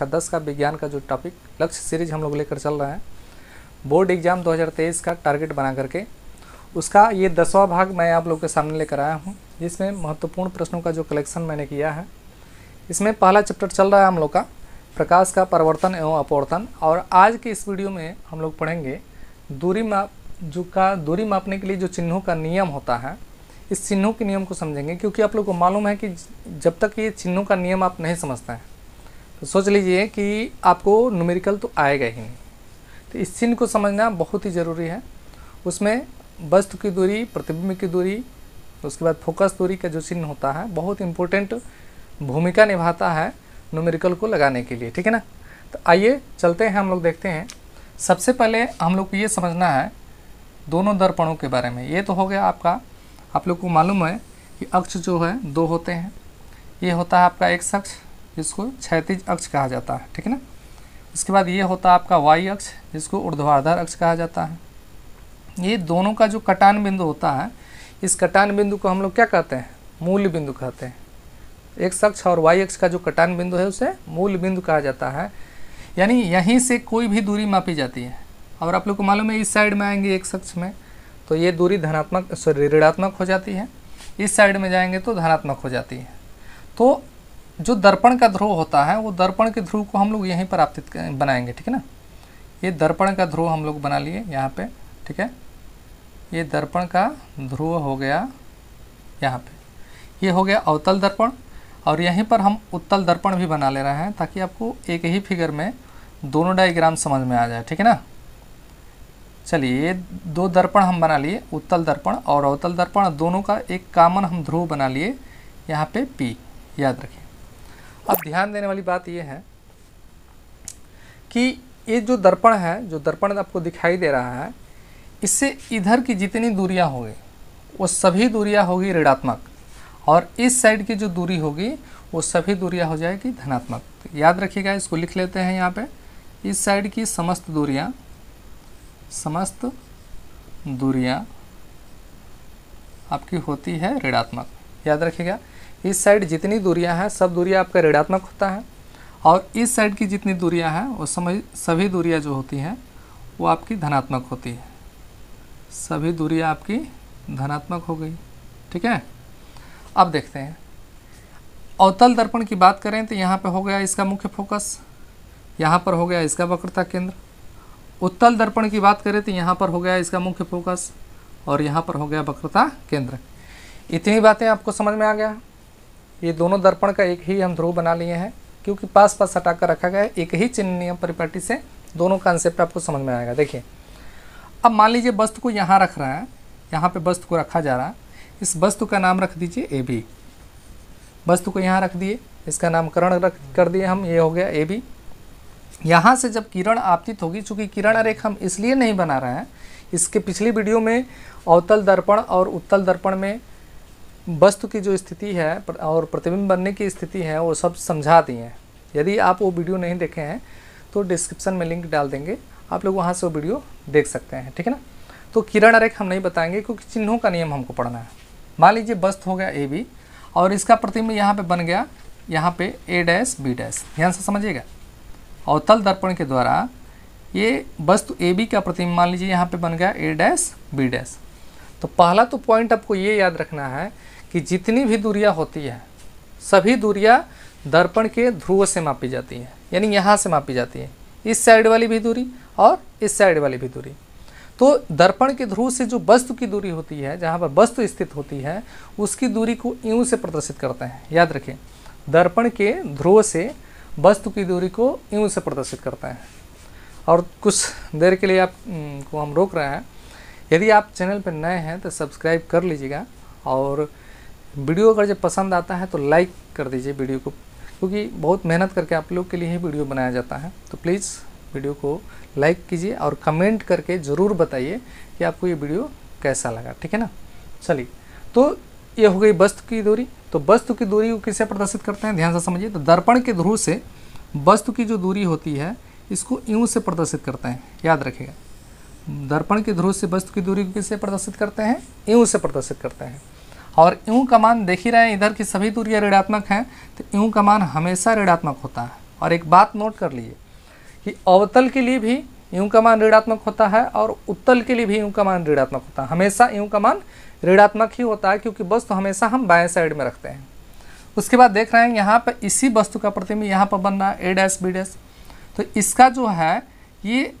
कक्षा दस का विज्ञान का जो टॉपिक लक्ष्य सीरीज हम लोग लेकर चल रहे हैं बोर्ड एग्ज़ाम 2023 का टारगेट बना करके उसका ये दसवां भाग मैं आप लोग के सामने लेकर आया हूँ जिसमें महत्वपूर्ण प्रश्नों का जो कलेक्शन मैंने किया है इसमें पहला चैप्टर चल रहा है हम लोग का प्रकाश का परिवर्तन एवं अपवर्तन और आज के इस वीडियो में हम लोग पढ़ेंगे दूरी माप जो का दूरी मापने के लिए जो चिन्हों का नियम होता है इस चिन्हों के नियम को समझेंगे क्योंकि आप लोग को मालूम है कि जब तक ये चिन्हों का नियम आप नहीं समझते हैं सोच लीजिए कि आपको न्यूमेरिकल तो आएगा ही नहीं तो इस चिन्ह को समझना बहुत ही ज़रूरी है उसमें वस्तु की दूरी प्रतिबिंब की दूरी उसके बाद फोकस दूरी का जो चिन्ह होता है बहुत इम्पोर्टेंट भूमिका निभाता है न्यूमेरिकल को लगाने के लिए ठीक है ना तो आइए चलते हैं हम लोग देखते हैं सबसे पहले हम लोग को ये समझना है दोनों दर्पणों के बारे में ये तो हो गया आपका आप लोग को मालूम है कि अक्ष जो है दो होते हैं ये होता है आपका एक अक्ष जिसको क्षैतिज अक्ष कहा जाता है ठीक है ना इसके बाद ये होता है आपका वाई अक्ष जिसको ऊर्ध्वाधर अक्ष कहा जाता है ये दोनों का जो कटान बिंदु होता है इस कटान बिंदु को हम लोग क्या कहते हैं मूल बिंदु कहते हैं एक्स अक्ष और वाई अक्ष का जो कटान बिंदु है उसे मूल बिंदु कहा जाता है यानी यहीं से कोई भी दूरी मापी जाती है और आप लोग को मालूम है इस साइड में आएंगे एक अक्ष में तो ये दूरी धनात्मक सॉरी ऋणात्मक हो जाती है इस साइड में जाएंगे तो धनात्मक हो जाती है तो जो दर्पण का ध्रुव होता है वो दर्पण के ध्रुव को हम लोग यहीं पर आपतित बनाएंगे ठीक है ना ये दर्पण का ध्रुव हम लोग बना लिए यहाँ पे ठीक है ये दर्पण का ध्रुव हो गया यहाँ पे ये हो गया अवतल दर्पण और यहीं पर हम उत्तल दर्पण भी बना ले रहे हैं ताकि आपको एक ही फिगर में दोनों डायग्राम समझ में आ जाए ठीक है ना चलिए ये दो दर्पण हम बना लिए उत्तल दर्पण और अवतल दर्पण दोनों का एक कामन हम ध्रुव बना लिए यहाँ पे पी याद रखिए अब ध्यान देने वाली बात यह है कि ये जो दर्पण है जो दर्पण आपको दिखाई दे रहा है इससे इधर की जितनी दूरियां होगी वो सभी दूरियां होगी ऋणात्मक और इस साइड की जो दूरी होगी वो सभी दूरियां हो जाएगी धनात्मक तो याद रखिएगा इसको लिख लेते हैं यहाँ पे इस साइड की समस्त दूरियां समस्त दूरियां आपकी होती है ऋणात्मक याद रखिएगा इस साइड जितनी दूरियां हैं सब दूरियां आपका ऋणात्मक होता है और इस साइड की जितनी दूरियां हैं वो समझ सभी दूरियां जो होती हैं वो आपकी धनात्मक होती है सभी दूरियां आपकी धनात्मक हो गई ठीक है अब देखते हैं अवतल दर्पण की बात करें तो यहाँ पर हो गया इसका मुख्य फोकस यहाँ पर हो गया इसका वक्रता केंद्र उत्तल दर्पण की बात करें तो यहाँ पर हो गया इसका मुख्य फोकस और यहाँ पर हो गया वक्रता केंद्र इतनी बातें आपको समझ में आ गया ये दोनों दर्पण का एक ही हम ध्रुव बना लिए हैं क्योंकि पास पास हटा कर रखा गया है एक ही चिन्ह नियम परिपाटी से दोनों कॉन्सेप्ट आपको समझ में आएगा देखिए अब मान लीजिए वस्तु को यहाँ रख रहा है यहाँ पे वस्तु को रखा जा रहा है इस वस्तु का नाम रख दीजिए ए बी वस्तु को यहाँ रख दिए इसका नामकरण रख कर दिए हम ये हो गया ए बी यहाँ से जब किरण आपतित होगी चूँकि किरण रेख हम इसलिए नहीं बना रहे हैं इसके पिछली वीडियो में अवतल दर्पण और उत्तल दर्पण में वस्तु की जो स्थिति है और प्रतिबिंब बनने की स्थिति है वो सब समझा दी हैं यदि आप वो वीडियो नहीं देखे हैं तो डिस्क्रिप्शन में लिंक डाल देंगे आप लोग वहाँ से वो वीडियो देख सकते हैं ठीक है ना तो किरण आरेख हम नहीं बताएंगे क्योंकि चिन्हों का नियम हमको पढ़ना है मान लीजिए वस्तु हो गया ए बी और इसका प्रतिबिंब यहाँ पर बन गया यहाँ पर ए डैश बी डैश ध्यान से समझिएगा और तल दर्पण के द्वारा ये वस्तु ए बी का प्रतिबिंब मान लीजिए यहाँ पर बन गया ए डैश बी डैश तो पहला तो पॉइंट आपको ये याद रखना है कि जितनी भी दूरिया होती है सभी दूरिया दर्पण के ध्रुव से मापी जाती हैं यानी यहाँ से मापी जाती हैं इस साइड वाली भी दूरी और इस साइड वाली भी दूरी तो दर्पण के ध्रुव से जो वस्तु की दूरी होती है जहाँ पर वस्तु स्थित होती है उसकी दूरी को यूँ से प्रदर्शित करते हैं याद रखें दर्पण के ध्रुव से वस्तु की दूरी को यूँ से प्रदर्शित करते हैं और कुछ देर के लिए आप को हम रोक रहे हैं यदि आप चैनल पर नए हैं तो सब्सक्राइब कर लीजिएगा और वीडियो अगर जब पसंद आता है तो लाइक कर दीजिए वीडियो को क्योंकि बहुत मेहनत करके आप लोग के लिए ही वीडियो बनाया जाता है तो प्लीज़ वीडियो को लाइक कीजिए और कमेंट करके ज़रूर बताइए कि आपको ये वीडियो कैसा लगा ठीक है ना चलिए तो ये हो गई वस्तु की दूरी तो वस्तु की दूरी को किसे प्रदर्शित करते हैं ध्यान से समझिए तो दर्पण के ध्रुव से वस्तु की जो दूरी होती है इसको यूं से प्रदर्शित करते हैं याद रखिएगा दर्पण के ध्रुव से वस्तु की दूरी को किसे प्रदर्शित करते हैं यूं से प्रदर्शित करते हैं और यूँ का मान देख ही रहे हैं इधर की सभी दूरियाँ ऋणात्मक हैं तो यूँ का मान हमेशा ऋणात्मक होता है और एक बात नोट कर लीजिए कि अवतल के लिए भी यूँ का मान ऋणात्मक होता है और उत्तल के लिए भी यूँ का मान ऋणात्मक होता है हमेशा यूँ का मान ऋणात्मक ही होता है क्योंकि वस्तु तो हमेशा हम बाएँ साइड में रखते हैं उसके बाद देख रहे हैं यहाँ पर इसी वस्तु का प्रतिबिंब यहाँ पर बन रहा है ए डैस बी डैस तो इसका जो है ये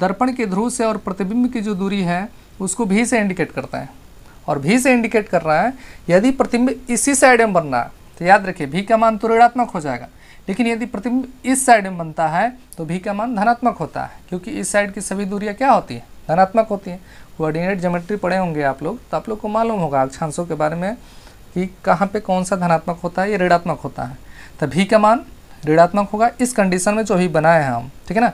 दर्पण के ध्रुव से और प्रतिबिंब की जो दूरी है उसको भी से इंडिकेट करता है और भी से इंडिकेट कर रहा है यदि प्रतिबिंब इसी साइड में बनना है तो याद रखिए भी का मान तो ऋणात्मक हो जाएगा लेकिन यदि प्रतिबिंब इस साइड में बनता है तो भी का मान धनात्मक होता है क्योंकि इस साइड की सभी दूरियाँ क्या होती हैं धनात्मक होती हैं कोऑर्डिनेट जोमेट्री पढ़े होंगे आप लोग तो आप लोग को मालूम होगा अक्षांशों के बारे में कि कहाँ पर कौन सा धनात्मक होता है या ऋणात्मक होता है तो भी का मान ऋणात्मक होगा इस कंडीशन में जो भी बनाए हैं हम ठीक है ना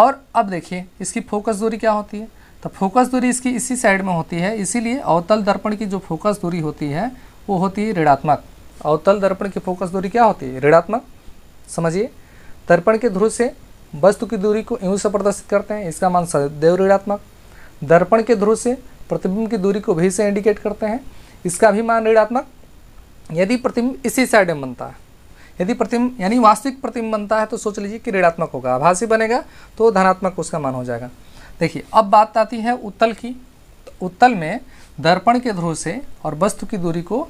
और अब देखिए इसकी फोकस दूरी क्या होती है तो फोकस दूरी इसकी इसी साइड में होती है इसीलिए अवतल दर्पण की जो फोकस दूरी होती है वो होती है ऋणात्मक अवतल दर्पण की फोकस दूरी क्या होती है ऋणात्मक समझिए दर्पण के ध्रुव से वस्तु की दूरी को यूं से प्रदर्शित करते हैं इसका मान सदैव ऋणात्मक दर्पण के ध्रुव से प्रतिबिंब की दूरी को भी से इंडिकेट करते हैं इसका भी मान ऋणात्मक यदि प्रतिबिंब इसी साइड में बनता है यदि प्रतिम यानी वास्तविक प्रतिम बनता है तो सोच लीजिए कि ऋणात्मक होगा आभासी बनेगा तो धनात्मक उसका मान हो जाएगा देखिए अब बात आती है उत्तल की तो उत्तल में दर्पण के ध्रुव से और वस्तु की दूरी को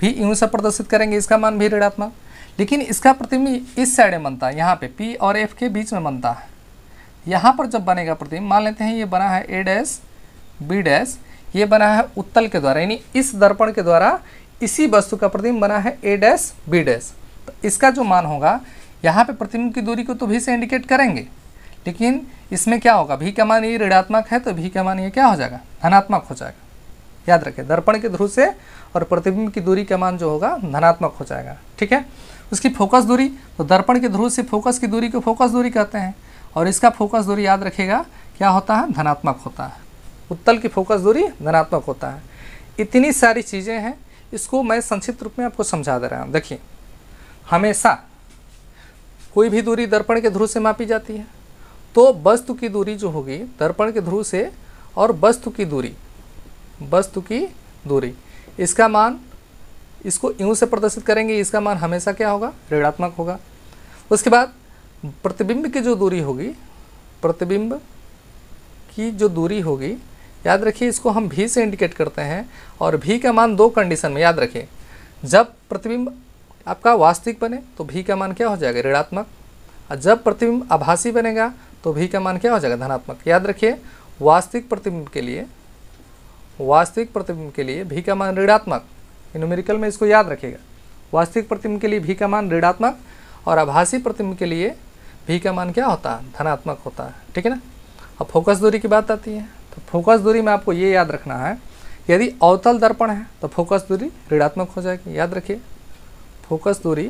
भी यूं से प्रदर्शित करेंगे इसका मान भी ऋणात्मक लेकिन इसका प्रतिबिंब इस साइड में बनता है यहाँ पे P और F के बीच में बनता है यहाँ पर जब बनेगा प्रतिबिंब मान लेते हैं ये बना है ए डैश बी डैश ये बना है उत्तल के द्वारा यानी इस दर्पण के द्वारा इसी वस्तु का प्रतिबिंब बना है ए डैश बी डैश तो इसका जो मान होगा यहाँ पे प्रतिबिंब की दूरी को तो भी से इंडिकेट करेंगे लेकिन इसमें क्या होगा भी का मान ये ऋणात्मक है तो भी का मान ये क्या हो जाएगा धनात्मक हो जाएगा याद रखें दर्पण के ध्रुव से और प्रतिबिंब की दूरी का मान जो होगा धनात्मक हो जाएगा ठीक है उसकी फोकस दूरी तो दर्पण के ध्रुव से फोकस की दूरी को फोकस दूरी कहते हैं और इसका फोकस दूरी याद रखेगा क्या होता है धनात्मक होता है उत्तल की फोकस दूरी धनात्मक होता है इतनी सारी चीज़ें हैं इसको मैं संक्षिप्त रूप में आपको समझा दे रहा हूँ देखिए हमेशा कोई भी दूरी दर्पण के ध्रुव से मापी जाती है तो वस्तु की दूरी जो होगी दर्पण के ध्रुव से और वस्तु की दूरी वस्तु की दूरी इसका मान इसको यूं से प्रदर्शित करेंगे इसका मान हमेशा क्या होगा ऋणात्मक होगा उसके बाद प्रतिबिंब की जो दूरी होगी प्रतिबिंब की जो दूरी होगी याद रखिए इसको हम भी से इंडिकेट करते हैं और भी का मान दो कंडीशन में याद रखिए जब प्रतिबिंब आपका वास्तविक बने तो भी का मान क्या हो जाएगा ऋणात्मक और जब प्रतिबिंब आभासी बनेगा तो भी का मान क्या हो जाएगा धनात्मक याद रखिए वास्तविक प्रतिबिंब के लिए वास्तविक प्रतिबिंब के लिए भी का मान ऋणात्मक इनोमेरिकल में इसको याद रखिएगा वास्तविक प्रतिबिंब के लिए भी का मान ऋणात्मक और आभासी प्रतिबिंब के लिए भी का मान क्या होता है धनात्मक होता है ठीक है ना अब फोकस दूरी की बात आती है तो फोकस दूरी में आपको ये याद रखना है यदि अवतल दर्पण है तो फोकस दूरी ऋणात्मक हो जाएगी याद रखिए फोकस दूरी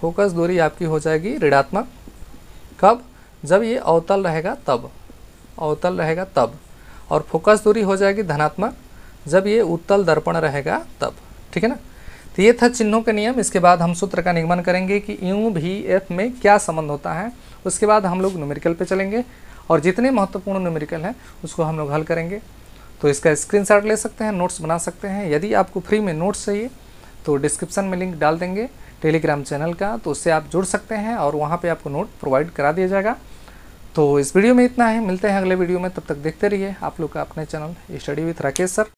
फोकस दूरी आपकी हो जाएगी ऋणात्मक कब जब ये अवतल रहेगा तब अवतल रहेगा तब और फोकस दूरी हो जाएगी धनात्मक जब ये उत्तल दर्पण रहेगा तब ठीक है ना तो ये था चिन्हों के नियम इसके बाद हम सूत्र का निगमन करेंगे कि यू भी एफ में क्या संबंध होता है उसके बाद हम लोग न्यूमेरिकल पे चलेंगे और जितने महत्वपूर्ण न्यूमेरिकल हैं उसको हम लोग हल करेंगे तो इसका स्क्रीनशॉट ले सकते हैं नोट्स बना सकते हैं यदि आपको फ्री में नोट्स चाहिए तो डिस्क्रिप्शन में लिंक डाल देंगे टेलीग्राम चैनल का तो उससे आप जुड़ सकते हैं और वहाँ पर आपको नोट प्रोवाइड करा दिया जाएगा तो इस वीडियो में इतना है मिलते हैं अगले वीडियो में तब तक देखते रहिए आप लोग का अपने channel study with Rakesh sir